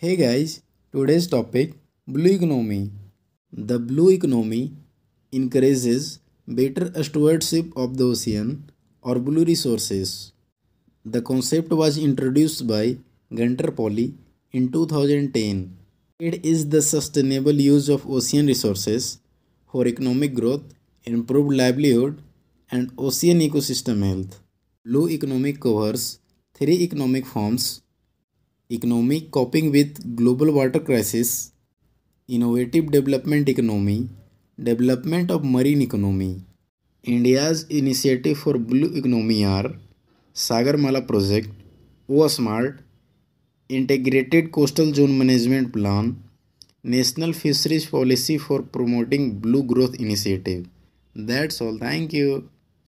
Hey guys, today's topic Blue Economy. The blue economy encourages better stewardship of the ocean or blue resources. The concept was introduced by Gunter Pauli in 2010. It is the sustainable use of ocean resources for economic growth, improved livelihood, and ocean ecosystem health. Blue economy covers three economic forms economy coping with global water crisis innovative development economy development of marine economy india's initiative for blue economy are sagarmala project osmart integrated coastal zone management plan national fisheries policy for promoting blue growth initiative that's all thank you